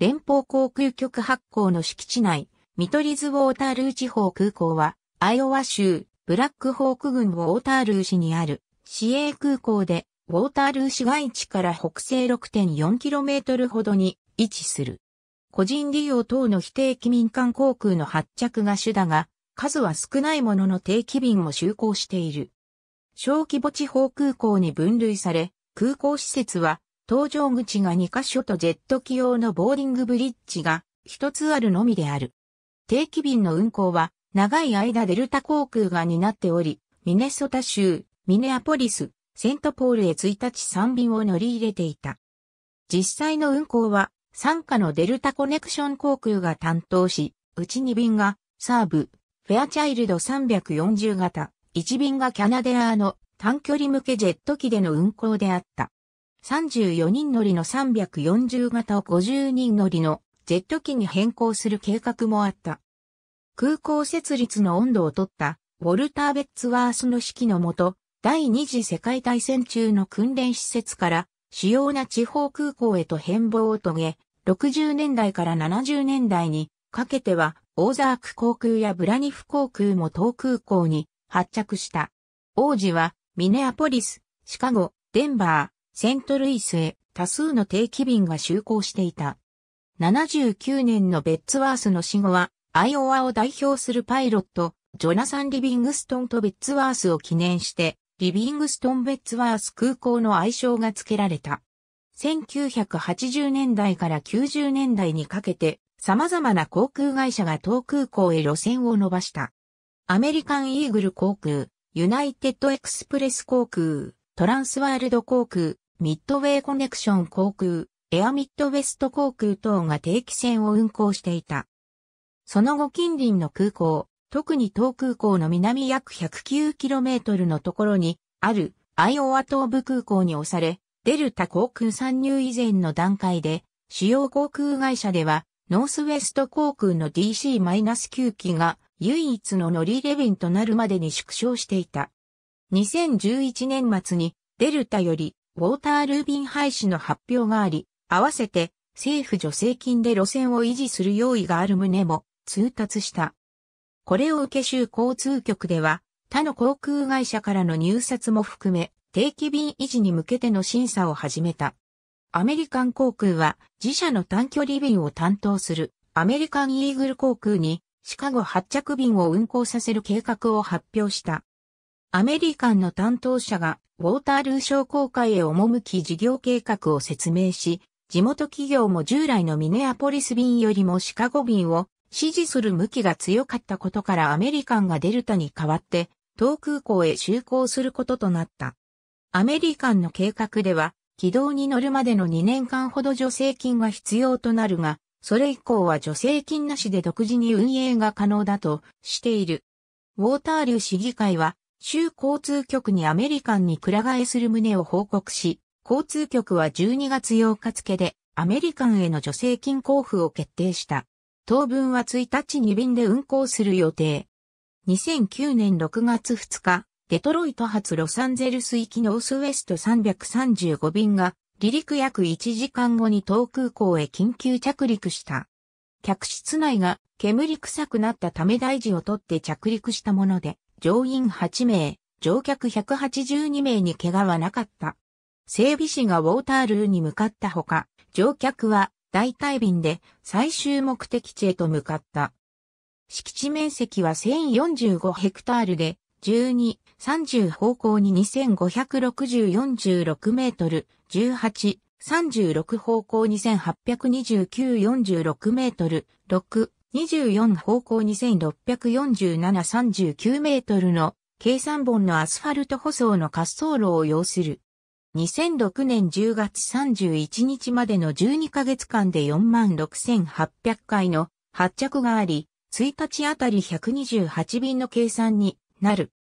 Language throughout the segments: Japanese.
連邦航空局発行の敷地内、見取り図ウォータールー地方空港は、アイオワ州、ブラックホーク郡ウォータールー市にある、市営空港で、ウォータールー市街地から北西 6.4km ほどに位置する。個人利用等の非定期民間航空の発着が主だが、数は少ないものの定期便も就航している。小規模地方空港に分類され、空港施設は搭乗口が2カ所とジェット機用のボーディングブリッジが1つあるのみである。定期便の運行は長い間デルタ航空が担っており、ミネソタ州、ミネアポリス、セントポールへ1日3便を乗り入れていた。実際の運行は傘下のデルタコネクション航空が担当し、うち2便がサーブ、フェアチャイルド340型、1便がキャナデアの短距離向けジェット機での運行であった。34人乗りの340型を50人乗りのジェット機に変更する計画もあった。空港設立の温度を取ったウォルター・ベッツワースの指揮のもと、第二次世界大戦中の訓練施設から主要な地方空港へと変貌を遂げ、60年代から70年代にかけては、オーザーク航空やブラニフ航空も東空港に発着した。王子はミネアポリス、シカゴ、デンバー、セントルイスへ多数の定期便が就航していた。79年のベッツワースの死後は、アイオワを代表するパイロット、ジョナサン・リビングストンとベッツワースを記念して、リビングストン・ベッツワース空港の愛称が付けられた。1980年代から90年代にかけて、様々な航空会社が当空港へ路線を伸ばした。アメリカン・イーグル航空、ユナイテッド・エクスプレス航空、トランスワールド航空、ミッドウェイコネクション航空、エアミッドウェスト航空等が定期船を運航していた。その後近隣の空港、特に東空港の南約 109km のところに、あるアイオワ東部空港に押され、デルタ航空参入以前の段階で、主要航空会社では、ノースウェスト航空の DC-9 機が唯一の乗りレれンとなるまでに縮小していた。2011年末にデルタよりウォータールービン廃止の発表があり、合わせて政府助成金で路線を維持する用意がある旨も通達した。これを受け州交通局では、他の航空会社からの入札も含め、定期便維持に向けての審査を始めた。アメリカン航空は自社の短距離便を担当するアメリカンイーグル航空にシカゴ発着便を運航させる計画を発表した。アメリカンの担当者がウォータールー商工会へ赴き事業計画を説明し、地元企業も従来のミネアポリス便よりもシカゴ便を支持する向きが強かったことからアメリカンがデルタに代わって東空港へ就航することとなった。アメリカンの計画では軌道に乗るまでの2年間ほど助成金が必要となるが、それ以降は助成金なしで独自に運営が可能だとしている。ウォーター流市議会は州交通局にアメリカンに倶替えする旨を報告し、交通局は12月8日付でアメリカンへの助成金交付を決定した。当分は1日2便で運行する予定。2009年6月2日、デトロイト発ロサンゼルス行きノースウェスト335便が離陸約1時間後に東空港へ緊急着陸した。客室内が煙臭くなったため大事を取って着陸したもので、乗員8名、乗客182名に怪我はなかった。整備士がウォータールーに向かったほか、乗客は代替便で最終目的地へと向かった。敷地面積は1045ヘクタールで、12、30方向に256046メートル、18、36方向に182946メートル、6、24方向2647-39メートルの計3本のアスファルト舗装の滑走路を要する。2006年10月31日までの12ヶ月間で46,800回の発着があり、1日あたり128便の計算になる。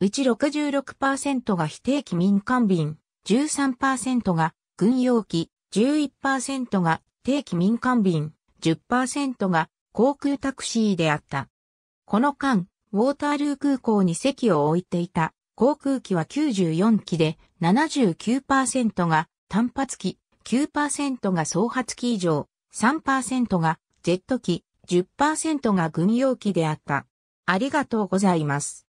うち66%が非定期民間便、13%が軍用機、11%が定期民間便、10%が航空タクシーであった。この間、ウォータールー空港に席を置いていた航空機は94機で79%が単発機、9%が総発機以上、3%がジェット機、10%が軍用機であった。ありがとうございます。